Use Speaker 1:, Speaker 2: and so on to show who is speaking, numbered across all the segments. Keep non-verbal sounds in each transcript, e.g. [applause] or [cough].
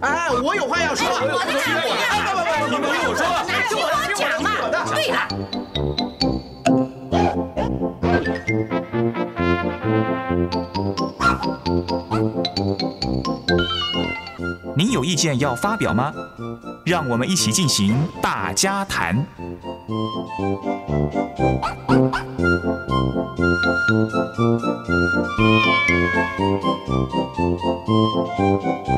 Speaker 1: 哎，我有话
Speaker 2: 要说。我的钱！不不不，你们听我说，听我讲嘛。对了，您有意见要发表吗？让我们一起进行大家谈。
Speaker 1: Thank you.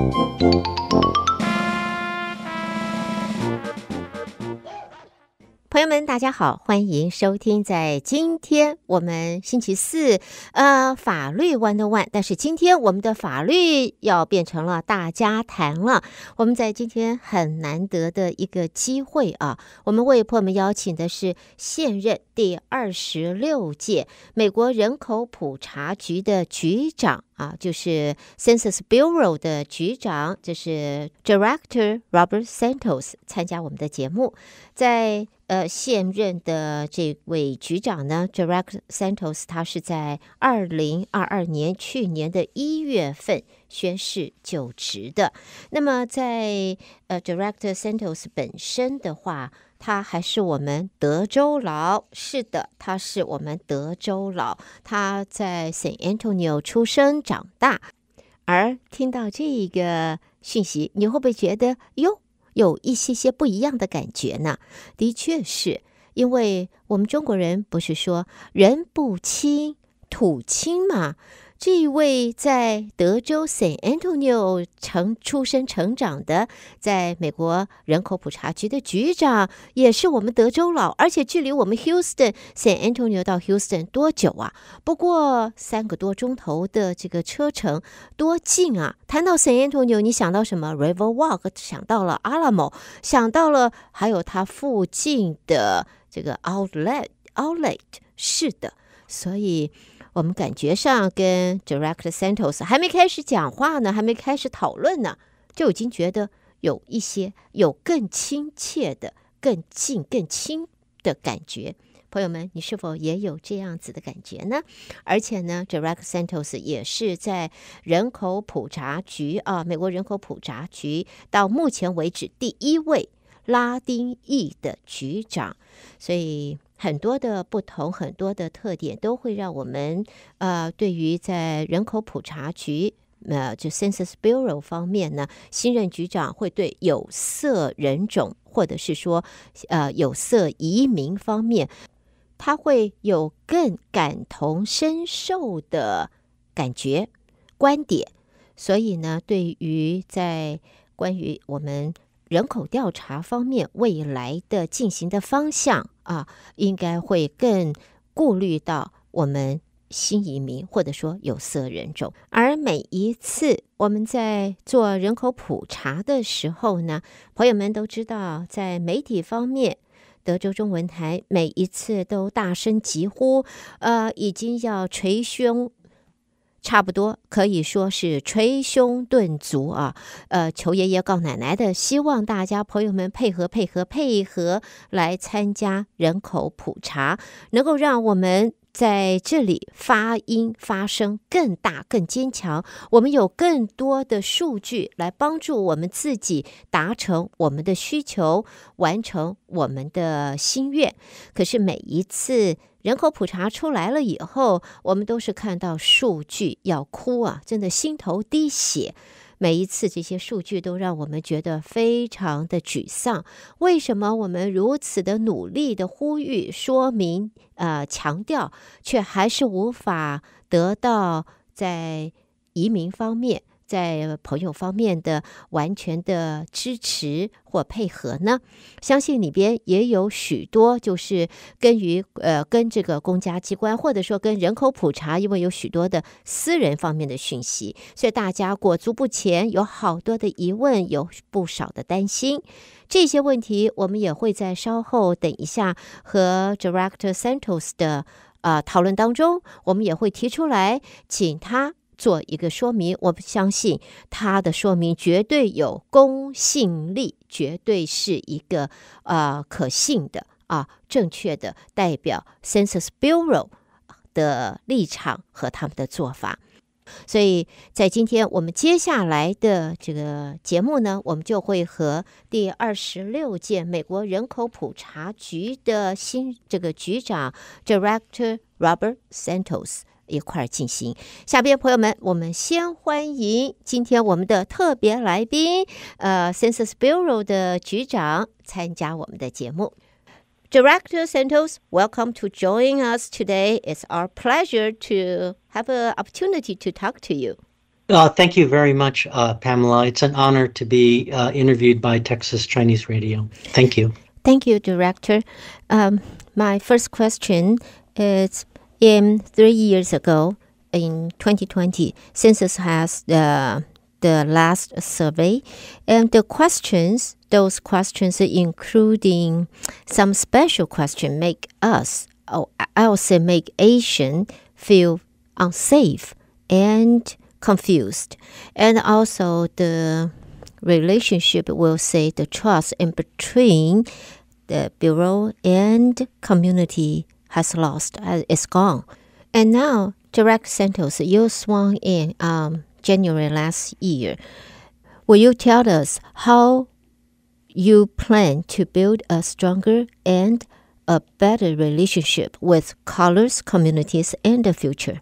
Speaker 2: 好，欢迎收听。在今天我们星期四，呃，法律 One to One，但是今天我们的法律要变成了大家谈了。我们在今天很难得的一个机会啊！我们为破我们邀请的是现任第二十六届美国人口普查局的局长啊，就是 Census Bureau 的局长，就是 Director Robert Santos 参加我们的节目，在。呃，现任的这位局长呢，Director Santos，他是在二零二二年去年的一月份宣誓就职的。那么，在呃，Director Santos 本身的话，他还是我们德州佬，是的，他是我们德州佬，他在 San Antonio 出生长大。而听到这一个讯息，你会不会觉得哟？有一些些不一样的感觉呢，的确是因为我们中国人不是说“人不亲土亲”嘛，这一位在德州 San Antonio 成出生、成长的，在美国人口普查局的局长，也是我们德州佬，而且距离我们 Houston San Antonio 到 Houston 多久啊？不过三个多钟头的这个车程，多近啊！谈到 San Antonio，你想到什么？Riverwalk，想到了 Alamo，想到了还有它附近的这个 Outlet Outlet。是的，所以。我们感觉上跟 Director Santos 还没开始讲话呢，还没开始讨论呢，就已经觉得有一些有更亲切的、更近、更亲的感觉。朋友们，你是否也有这样子的感觉呢？而且呢，Director Santos 也是在人口普查局啊，美国人口普查局到目前为止第一位拉丁裔的局长，所以。很多的不同，很多的特点都会让我们呃，对于在人口普查局呃，就 Census Bureau 方面呢，新任局长会对有色人种或者是说呃有色移民方面，他会有更感同身受的感觉观点。所以呢，对于在关于我们人口调查方面未来的进行的方向。啊，应该会更顾虑到我们新移民，或者说有色人种。而每一次我们在做人口普查的时候呢，朋友们都知道，在媒体方面，德州中文台每一次都大声疾呼，呃，已经要捶胸。差不多可以说是捶胸顿足啊，呃，求爷爷告奶奶的，希望大家朋友们配合配合配合来参加人口普查，能够让我们在这里发音发声更大更坚强，我们有更多的数据来帮助我们自己达成我们的需求，完成我们的心愿。可是每一次。人口普查出来了以后，我们都是看到数据要哭啊，真的心头滴血。每一次这些数据都让我们觉得非常的沮丧。为什么我们如此的努力的呼吁、说明、呃强调，却还是无法得到在移民方面？在朋友方面的完全的支持或配合呢？相信里边也有许多，就是跟于呃，跟这个公家机关，或者说跟人口普查，因为有许多的私人方面的讯息，所以大家裹足不前，有好多的疑问，有不少的担心。这些问题，我们也会在稍后等一下和 Director Santos 的啊讨论当中，我们也会提出来，请他。做一个说明，我不相信他的说明绝对有公信力，绝对是一个呃可信的啊正确的代表 Census Bureau 的立场和他们的做法。所以在今天我们接下来的这个节目呢，我们就会和第二十六届美国人口普查局的新这个局长 Director Robert Santos。一块儿进行。下边朋友们，我们先欢迎今天我们的特别来宾，呃，Census Bureau 的局长参加我们的节目。Director Santos, welcome to join us today. It's our pleasure to have an opportunity to talk to you.
Speaker 1: Uh, thank you very much, uh, Pamela. It's an honor to be uh, interviewed by Texas Chinese Radio. Thank you.
Speaker 2: Thank you, Director. Um, my first question is in three years ago, in 2020, census has the the last survey, and the questions, those questions, including some special question, make us, or I would say, make Asian feel unsafe and confused, and also the relationship will say the trust in between the bureau and community has lost, uh, it's gone. And now, direct centers you swung in um, January last year. Will you tell us how you plan to build a stronger and a better relationship with colors, communities, and the future?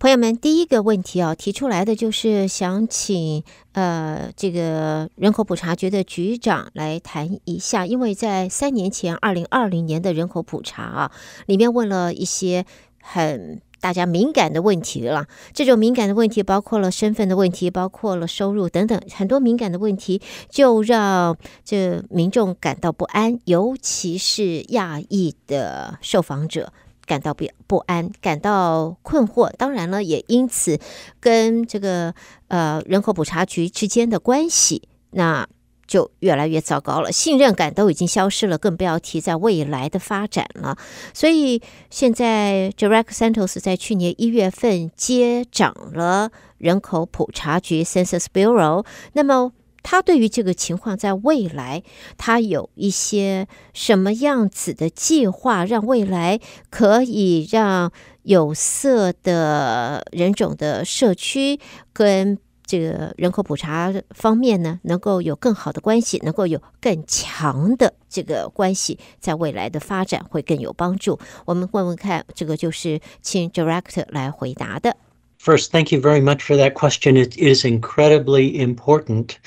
Speaker 2: 朋友们，第一个问题啊，提出来的就是想请呃这个人口普查局的局长来谈一下，因为在三年前，二零二零年的人口普查啊，里面问了一些很大家敏感的问题了。这种敏感的问题包括了身份的问题，包括了收入等等很多敏感的问题，就让这民众感到不安，尤其是亚裔的受访者。感到不不安，感到困惑，当然了，也因此跟这个呃人口普查局之间的关系，那就越来越糟糕了，信任感都已经消失了，更不要提在未来的发展了。所以现在，Jericho Santos 在去年一月份接掌了人口普查局 （Sensus Bureau），那么。他对于这个情况，在未来他有一些什么样子的计划，让未来可以让有色的人种的社区跟这个人口普查方面呢，能够有更好的关系，能够有更强的这个关系，在未来的发展会更有帮助。我们问问看，这个就是请 Director 来回答的。First,
Speaker 1: thank you very much for that question. It is incredibly important.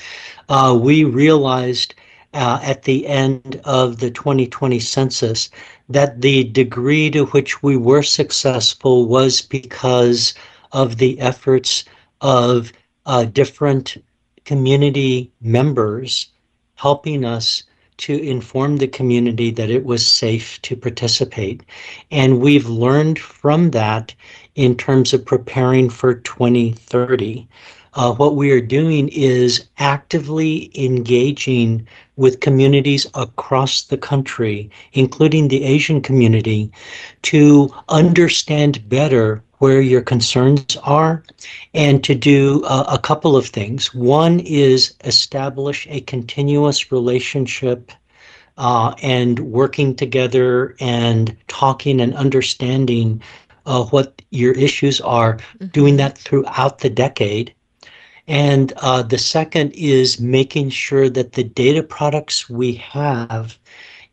Speaker 1: Uh, we realized uh, at the end of the 2020 census that the degree to which we were successful was because of the efforts of uh, different community members helping us to inform the community that it was safe to participate. And we've learned from that in terms of preparing for 2030. Uh, what we are doing is actively engaging with communities across the country, including the Asian community, to understand better where your concerns are and to do uh, a couple of things. One is establish a continuous relationship uh, and working together and talking and understanding uh, what your issues are, mm-hmm. doing that throughout the decade. And uh, the second is making sure that the data products we have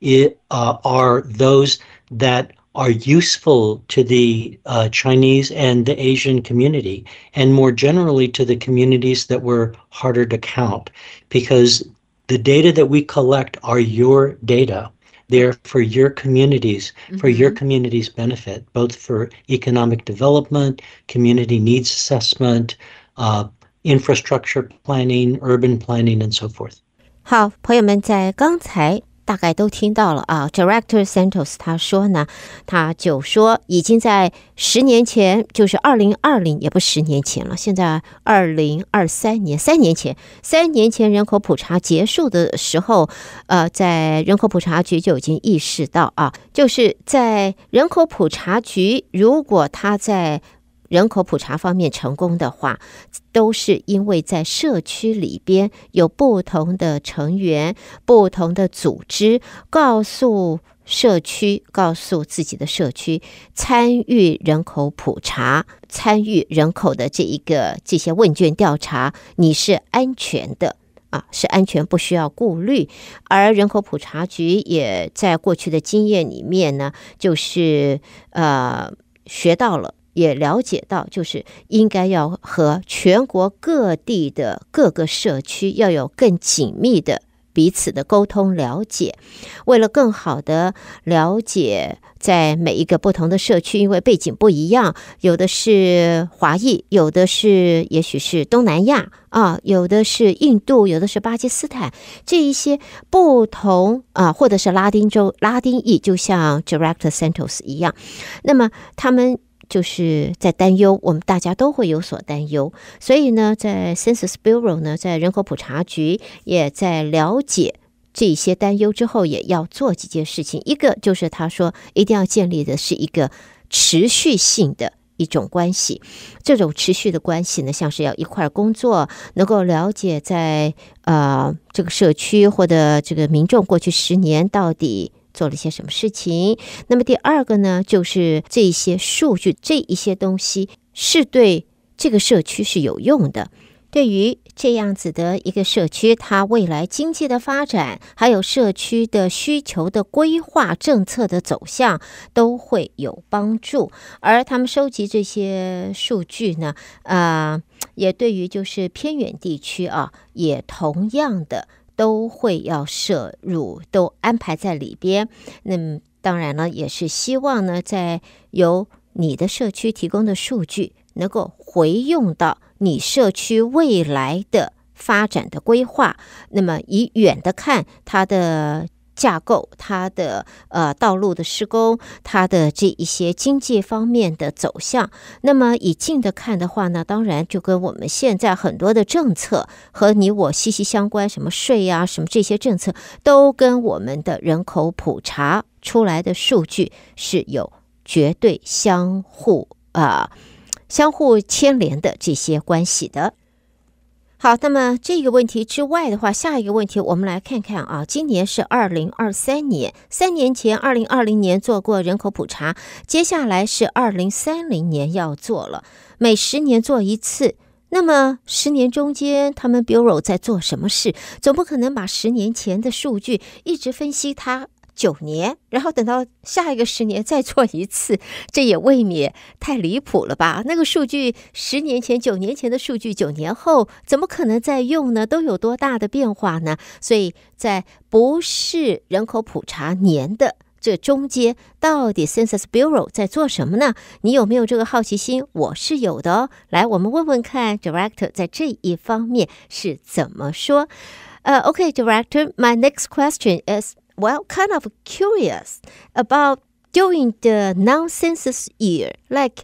Speaker 1: it, uh, are those that are useful to the uh, Chinese and the Asian community, and more generally to the communities that were harder to count, because the data that we collect are your data there for your communities, mm-hmm. for your mm-hmm. community's benefit, both for economic development, community needs assessment, uh, infrastructure planning, urban planning, and so forth.
Speaker 2: 好，朋友们，在刚才大概都听到了啊，Director Santos 他说呢，他就说已经在十年前，就是二零二零也不十年前了，现在二零二三年三年前，三年前人口普查结束的时候，呃，在人口普查局就已经意识到啊，就是在人口普查局，如果他在。人口普查方面成功的话，都是因为在社区里边有不同的成员、不同的组织，告诉社区、告诉自己的社区，参与人口普查、参与人口的这一个这些问卷调查，你是安全的啊，是安全，不需要顾虑。而人口普查局也在过去的经验里面呢，就是呃学到了。也了解到，就是应该要和全国各地的各个社区要有更紧密的彼此的沟通了解，为了更好的了解，在每一个不同的社区，因为背景不一样，有的是华裔，有的是也许是东南亚啊，有的是印度，有的是巴基斯坦，这一些不同啊，或者是拉丁州拉丁裔，就像 direct c e n t o s 一样，那么他们。就是在担忧，我们大家都会有所担忧。所以呢，在 Census Bureau 呢，在人口普查局也在了解这些担忧之后，也要做几件事情。一个就是他说，一定要建立的是一个持续性的一种关系。这种持续的关系呢，像是要一块工作，能够了解在呃这个社区或者这个民众过去十年到底。做了些什么事情？那么第二个呢，就是这些数据、这一些东西是对这个社区是有用的。对于这样子的一个社区，它未来经济的发展，还有社区的需求的规划、政策的走向，都会有帮助。而他们收集这些数据呢，呃，也对于就是偏远地区啊，也同样的。都会要摄入，都安排在里边。那么，当然了，也是希望呢，在由你的社区提供的数据，能够回用到你社区未来的发展的规划。那么，以远的看，它的。架构，它的呃道路的施工，它的这一些经济方面的走向。那么，以近的看的话呢，当然就跟我们现在很多的政策和你我息息相关，什么税呀，什么这些政策，都跟我们的人口普查出来的数据是有绝对相互啊、相互牵连的这些关系的。好，那么这个问题之外的话，下一个问题我们来看看啊。今年是二零二三年，三年前二零二零年做过人口普查，接下来是二零三零年要做了，每十年做一次。那么十年中间，他们 bureau 在做什么事？总不可能把十年前的数据一直分析它。九年，然后等到下一个十年再做一次，这也未免太离谱了吧？那个数据十年前、九年前的数据，九年后怎么可能再用呢？都有多大的变化呢？所以在不是人口普查年的这中间，到底 Census Bureau 在做什么呢？你有没有这个好奇心？我是有的哦。来，我们问问看，Director 在这一方面是怎么说？呃，OK，Director，my next question is。well, kind of curious about during the non-census year, like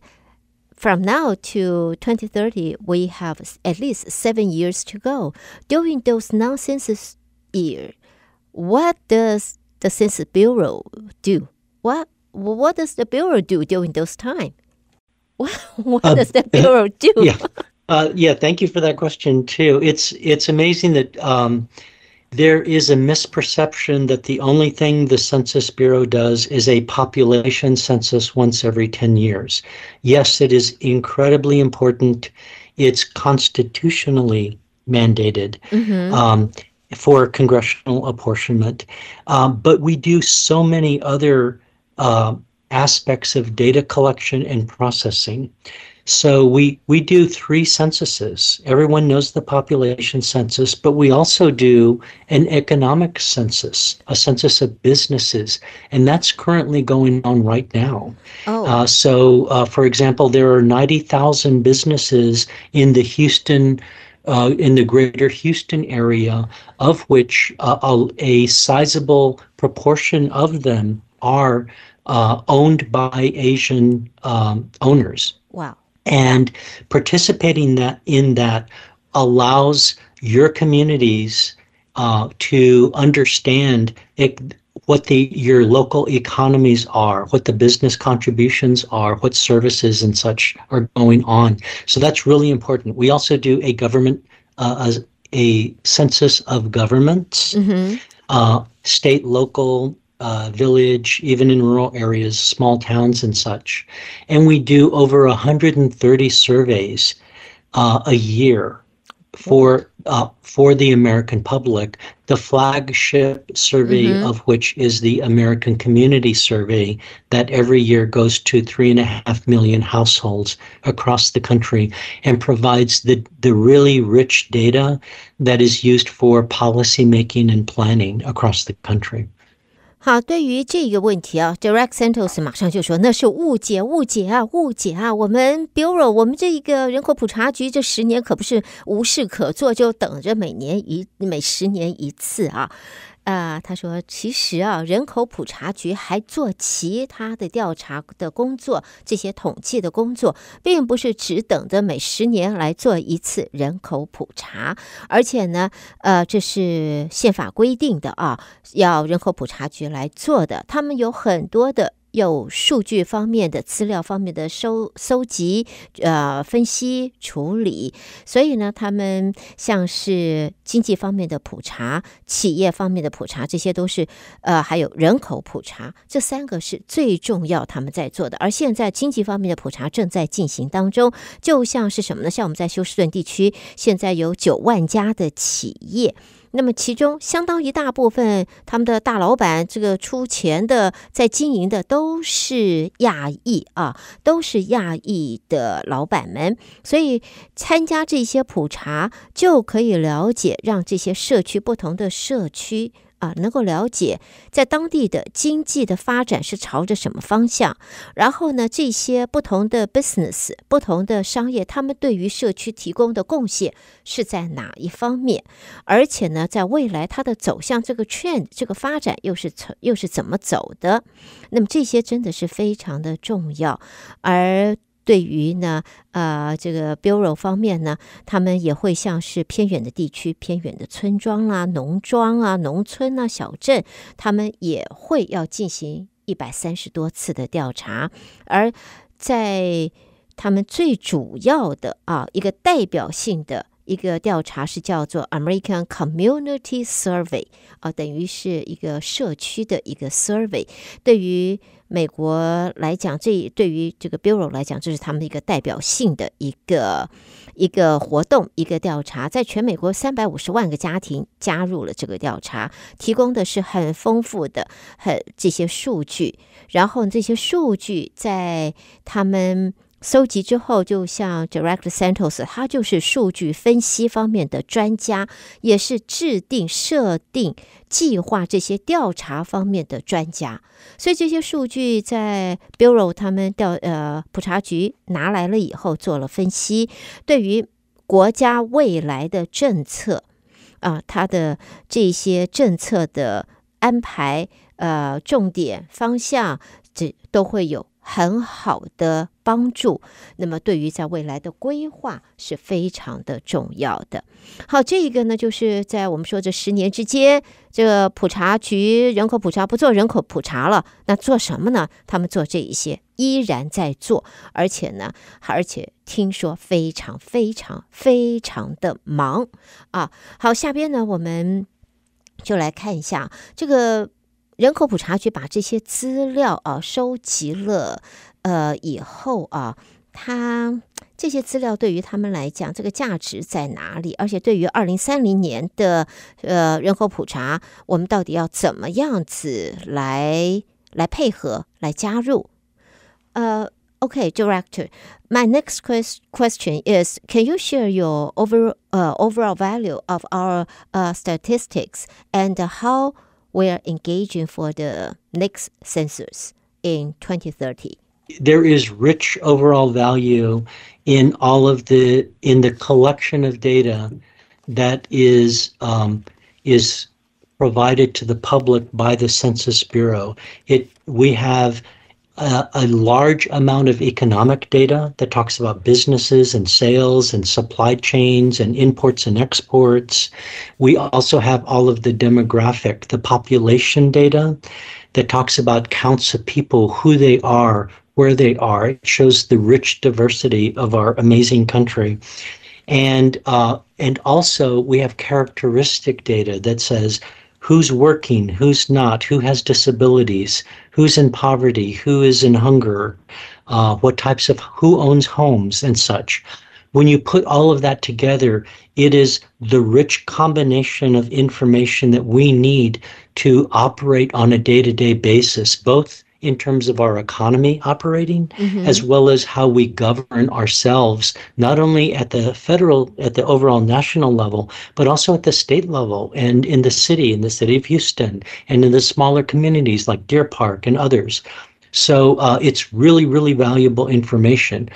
Speaker 2: from now to 2030, we have at least seven years to go. During those non-census year, what does the Census Bureau do? What what does the bureau do during those time? [laughs] What, what uh, does the uh, bureau do? yeah,
Speaker 1: uh, yeah. Thank you for that question too. It's it's amazing that. Um, there is a misperception that the only thing the Census Bureau does is a population census once every 10 years. Yes, it is incredibly important. It's constitutionally mandated mm-hmm. um, for congressional apportionment. Um, but we do so many other uh, aspects of data collection and processing. So we, we do three censuses. Everyone knows the population census, but we also do an economic census, a census of businesses, and that's currently going on right now. Oh. Uh, so, uh, for example, there are 90,000 businesses in the Houston. Uh, in the greater Houston area, of which uh, a, a sizable proportion of them are uh, owned by Asian um, owners. Wow. And participating that in that allows your communities uh, to understand it, what the your local economies are, what the business contributions are, what services and such are going on. So that's really important. We also do a government uh, a, a, census of governments, mm-hmm. uh, state, local, uh, village, even in rural areas, small towns and such. And we do over 130 surveys uh, a year for uh, for the American public. The flagship survey mm-hmm. of which is the American Community Survey that every year goes to three and a half million households across the country and provides the the really rich data that is used for policy making and planning across the country.
Speaker 2: 好，对于这个问题啊，Direct Santos 马上就说那是误解，误解啊，误解啊！我们 Bureau，我们这一个人口普查局，这十年可不是无事可做，就等着每年一每十年一次啊。啊，他说，其实啊，人口普查局还做其他的调查的工作，这些统计的工作，并不是只等着每十年来做一次人口普查，而且呢，呃，这是宪法规定的啊，要人口普查局来做的，他们有很多的。有数据方面的资料方面的收搜集，呃，分析处理。所以呢，他们像是经济方面的普查、企业方面的普查，这些都是呃，还有人口普查，这三个是最重要他们在做的。而现在经济方面的普查正在进行当中，就像是什么呢？像我们在休斯顿地区，现在有九万家的企业。那么，其中相当于大部分他们的大老板，这个出钱的、在经营的都是亚裔啊，都是亚裔的老板们，所以参加这些普查就可以了解，让这些社区不同的社区。啊，能够了解在当地的经济的发展是朝着什么方向，然后呢，这些不同的 business、不同的商业，他们对于社区提供的贡献是在哪一方面，而且呢，在未来它的走向这个 trend、这个发展又是从又是怎么走的？那么这些真的是非常的重要，而。对于呢，呃，这个 Bureau 方面呢，他们也会像是偏远的地区、偏远的村庄啦、农庄啊、农村啊、小镇，他们也会要进行一百三十多次的调查。而在他们最主要的啊一个代表性的一个调查是叫做 American Community Survey 啊，等于是一个社区的一个 survey，对于。美国来讲，这对于这个 Bureau 来讲，这是他们一个代表性的一个一个活动，一个调查，在全美国三百五十万个家庭加入了这个调查，提供的是很丰富的、很这些数据，然后这些数据在他们。搜集之后，就像 d i r e c t Santos，他就是数据分析方面的专家，也是制定、设定、计划这些调查方面的专家。所以，这些数据在 Bureau 他们调呃普查局拿来了以后，做了分析，对于国家未来的政策啊，他的这些政策的安排、呃重点方向，这都会有。很好的帮助，那么对于在未来的规划是非常的重要的。好，这一个呢，就是在我们说这十年之间，这个普查局人口普查不做人口普查了，那做什么呢？他们做这一些，依然在做，而且呢，而且听说非常非常非常的忙啊。好，下边呢，我们就来看一下这个。人口普查局把这些资料啊收集了，呃，以后啊，它这些资料对于他们来讲，这个价值在哪里？而且对于二零三零年的呃人口普查，我们到底要怎么样子来来配合来加入？呃，OK，Director，my next question is，can you share your o v e r 呃、overall value of our 呃、statistics and how? We are engaging for the next census in 2030?
Speaker 1: There is rich overall value in all of the in the collection of data that is um, is provided to the public by the Census Bureau. It we have a, large amount of economic data that talks about businesses and sales and supply chains and imports and exports. We also have all of the demographic, the population data that talks about counts of people, who they are, where they are. It shows the rich diversity of our amazing country. And uh, and also we have characteristic data that says who's working, who's not, who has disabilities, who's in poverty, who is in hunger, uh, what types of who owns homes and such. When you put all of that together, it is the rich combination of information that we need to operate on a day to day basis, both in terms of our economy operating mm-hmm. as well as how we govern ourselves not only at the federal at the overall national level but also at the state level and in the city in the city of houston and in the smaller communities like deer park and others so uh, it's really really valuable information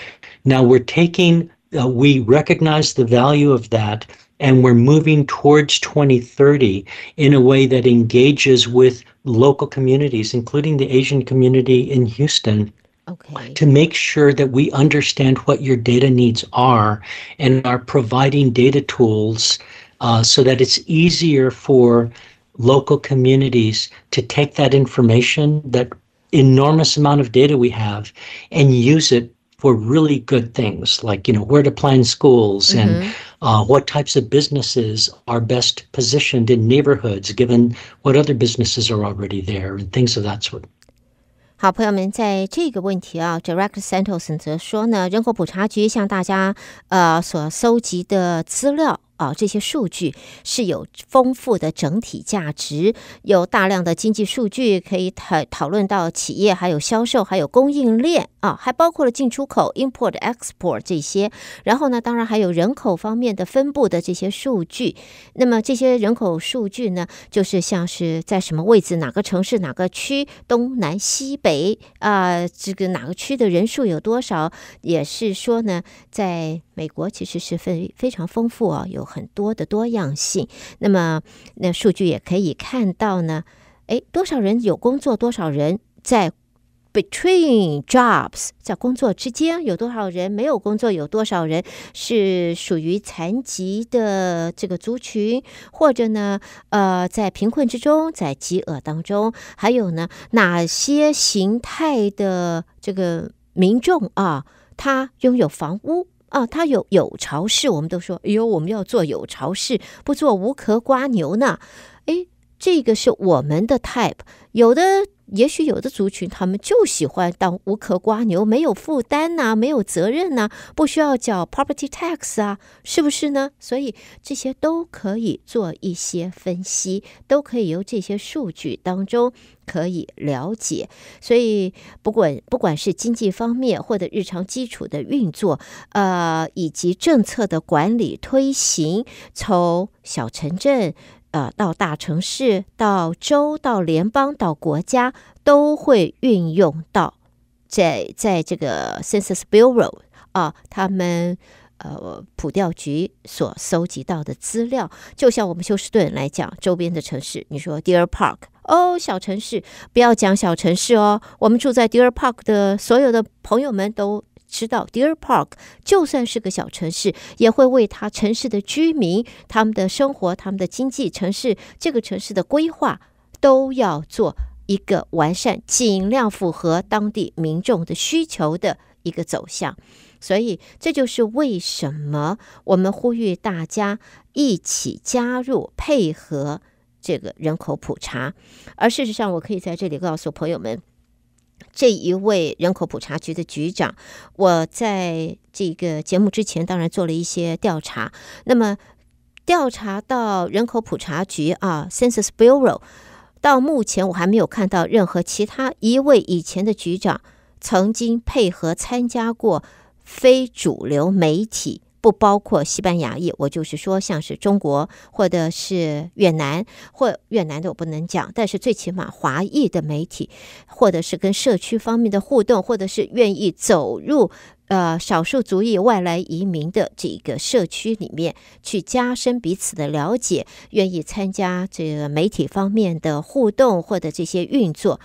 Speaker 1: now we're taking uh, we recognize the value of that and we're moving towards 2030 in a way that engages with local communities, including the Asian community in Houston. Okay. To make sure that we understand what your data needs are and are providing data tools uh, so that it's easier for local communities to take that information, that enormous amount of data we have, and use it for really good things, like you know where to plan schools mm-hmm. and uh, what types of businesses are best positioned in neighborhoods, given what other businesses are already there and things of that sort.
Speaker 2: 好，朋友们，在这个问题啊，Direct Santos 则说呢，人口普查局向大家呃所搜集的资料哦，这些数据是有丰富的整体价值，有大量的经济数据可以讨讨论到企业，还有销售，还有供应链啊，还包括了进出口 （import export） 这些。然后呢，当然还有人口方面的分布的这些数据。那么这些人口数据呢，就是像是在什么位置、哪个城市、哪个区、东南西北啊，这个哪个区的人数有多少，也是说呢，在。美国其实是非非常丰富啊，有很多的多样性。那么，那数据也可以看到呢。哎，多少人有工作？多少人在 between jobs，在工作之间有多少人没有工作？有多少人是属于残疾的这个族群，或者呢，呃，在贫困之中，在饥饿当中，还有呢，哪些形态的这个民众啊，他拥有房屋？啊，他有有巢事，我们都说，哎呦，我们要做有巢事，不做无壳瓜牛呢。这个是我们的 type，有的也许有的族群他们就喜欢当无壳瓜牛，没有负担呐，没有责任呐，不需要缴 property tax 啊，是不是呢？所以这些都可以做一些分析，都可以由这些数据当中可以了解。所以不管不管是经济方面或者日常基础的运作，呃，以及政策的管理推行，从小城镇。呃，到大城市，到州，到联邦，到国家，都会运用到在在这个 Census Bureau 啊，他们呃普调局所搜集到的资料。就像我们休斯顿来讲，周边的城市，你说 Deer Park 哦，小城市，不要讲小城市哦，我们住在 Deer Park 的所有的朋友们都。知道 d e e r Park，就算是个小城市，也会为它城市的居民、他们的生活、他们的经济、城市这个城市的规划，都要做一个完善，尽量符合当地民众的需求的一个走向。所以，这就是为什么我们呼吁大家一起加入，配合这个人口普查。而事实上，我可以在这里告诉朋友们。这一位人口普查局的局长，我在这个节目之前当然做了一些调查。那么调查到人口普查局啊 （Census Bureau），到目前我还没有看到任何其他一位以前的局长曾经配合参加过非主流媒体。不包括西班牙裔，我就是说，像是中国或者是越南，或越南的我不能讲，但是最起码华裔的媒体，或者是跟社区方面的互动，或者是愿意走入呃少数族裔外来移民的这个社区里面，去加深彼此的了解，愿意参加这个媒体方面的互动或者这些运作，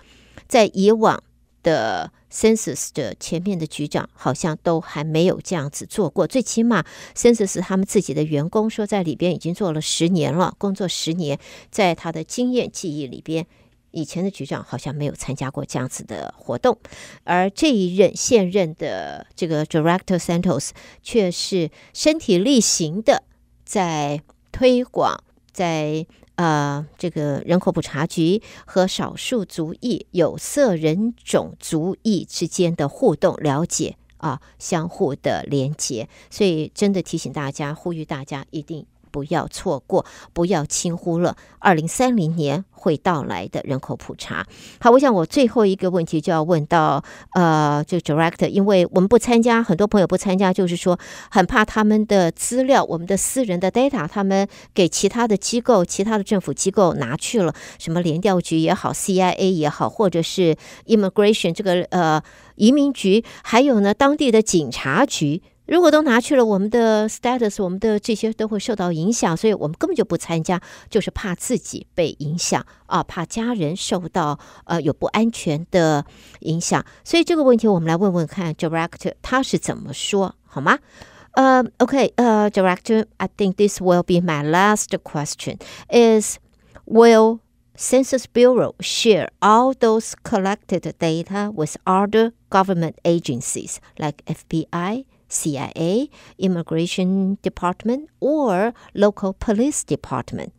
Speaker 2: 在以往。的 census 的前面的局长好像都还没有这样子做过，最起码 census 他们自己的员工说在里边已经做了十年了，工作十年，在他的经验记忆里边，以前的局长好像没有参加过这样子的活动，而这一任现任的这个 director Santos 却是身体力行的在推广，在。呃，这个人口普查局和少数族裔、有色人种、族裔之间的互动了解啊，相互的连接，所以真的提醒大家，呼吁大家一定。不要错过，不要轻忽了，二零三零年会到来的人口普查。好，我想我最后一个问题就要问到呃，就 Director，因为我们不参加，很多朋友不参加，就是说很怕他们的资料，我们的私人的 data，他们给其他的机构、其他的政府机构拿去了，什么联调局也好，CIA 也好，或者是 Immigration 这个呃移民局，还有呢当地的警察局。如果都拿去了，我们的 status，我们的这些都会受到影响，所以我们根本就不参加，就是怕自己被影响啊，怕家人受到呃有不安全的影响。所以这个问题，我们来问问看 director 他是怎么说，好吗？呃、um,，OK，呃、uh,，director，I think this will be my last question. Is will Census Bureau share all those collected data with other government agencies like FBI? CIA, Immigration Department, or local police department?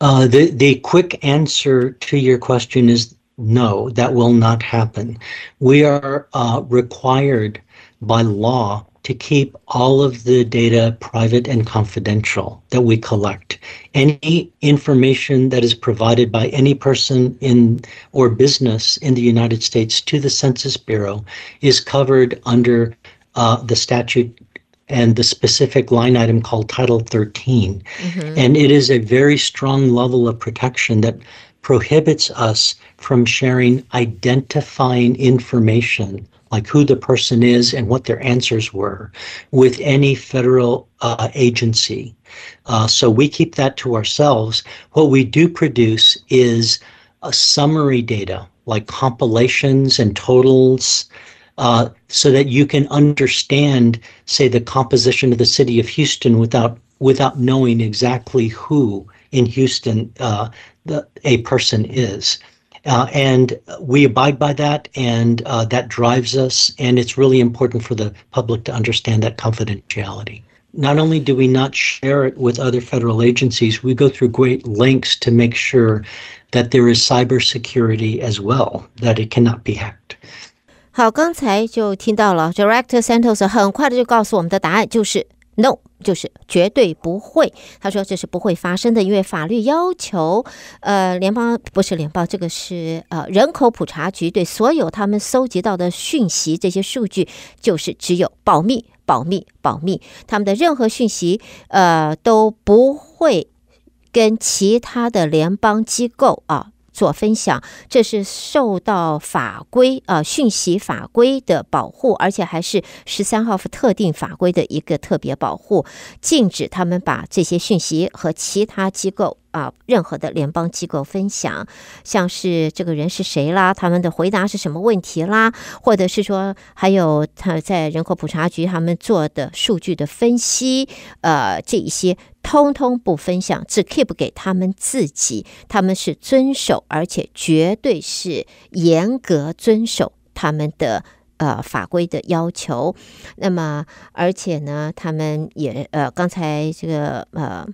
Speaker 1: Uh, the, the quick answer to your question is no, that will not happen. We are uh, required by law to keep all of the data private and confidential that we collect. Any information that is provided by any person in or business in the United States to the Census Bureau is covered under uh, the statute and the specific line item called Title 13. Mm-hmm. And it is a very strong level of protection that prohibits us from sharing identifying information, like who the person is and what their answers were, with any federal uh, agency. Uh, so we keep that to ourselves. What we do produce is a summary data like compilations and totals uh, so that you can understand, say, the composition of the city of Houston without without knowing exactly who in Houston uh, the, a person is. Uh, and we abide by that, and uh, that drives us. And it's really important for the public to understand that confidentiality. Not only do we not share it with other federal agencies, we go through great lengths to make sure that there is cybersecurity as well, that it cannot be hacked.
Speaker 2: 好，刚才就听到了，Director Santos 很快的就告诉我们的答案就是 no，就是绝对不会。他说这是不会发生的，因为法律要求，呃，联邦不是联邦，这个是呃人口普查局对所有他们搜集到的讯息，这些数据就是只有保密、保密、保密，他们的任何讯息，呃，都不会跟其他的联邦机构啊。做分享，这是受到法规啊，讯息法规的保护，而且还是十三号特定法规的一个特别保护，禁止他们把这些讯息和其他机构。啊，任何的联邦机构分享，像是这个人是谁啦，他们的回答是什么问题啦，或者是说还有他在人口普查局他们做的数据的分析，呃，这一些通通不分享，只 keep 给他们自己。他们是遵守，而且绝对是严格遵守他们的呃法规的要求。那么，而且呢，他们也呃，刚才这个呃。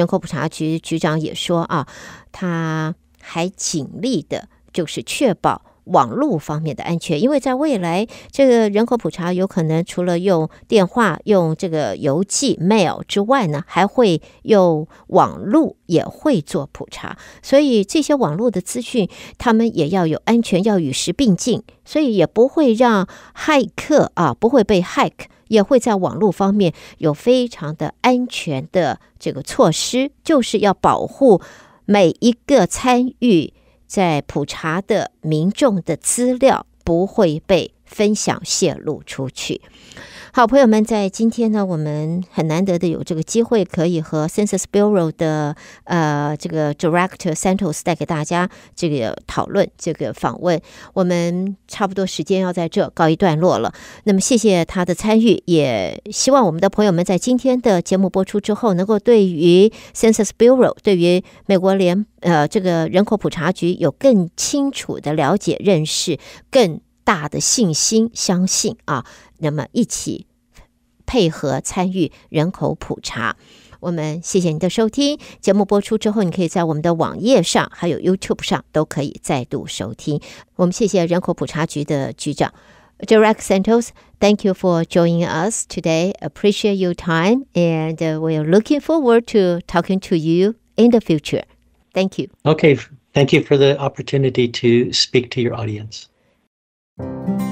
Speaker 2: 人口普查局局长也说啊，他还尽力的，就是确保网络方面的安全，因为在未来这个人口普查有可能除了用电话、用这个邮寄 mail 之外呢，还会用网络，也会做普查，所以这些网络的资讯，他们也要有安全，要与时并进，所以也不会让骇客啊，不会被骇客。也会在网络方面有非常的安全的这个措施，就是要保护每一个参与在普查的民众的资料不会被。分享泄露出去。好，朋友们，在今天呢，我们很难得的有这个机会，可以和 Census Bureau 的呃这个 Director Santos 带给大家这个讨论，这个访问。我们差不多时间要在这告一段落了。那么，谢谢他的参与，也希望我们的朋友们在今天的节目播出之后，能够对于 Census Bureau，对于美国联呃这个人口普查局有更清楚的了解认识。更大的信心，相信啊，那么一起配合参与人口普查。我们谢谢您的收听。节目播出之后，你可以在我们的网页上，还有 YouTube 上都可以再度收听。我们谢谢人口普查局的局长 d e r c k Santos，Thank you for joining us today. Appreciate your time, and we're looking forward to talking to you in the future. Thank you.
Speaker 1: Okay, thank you for the opportunity to speak to your audience. Thank you.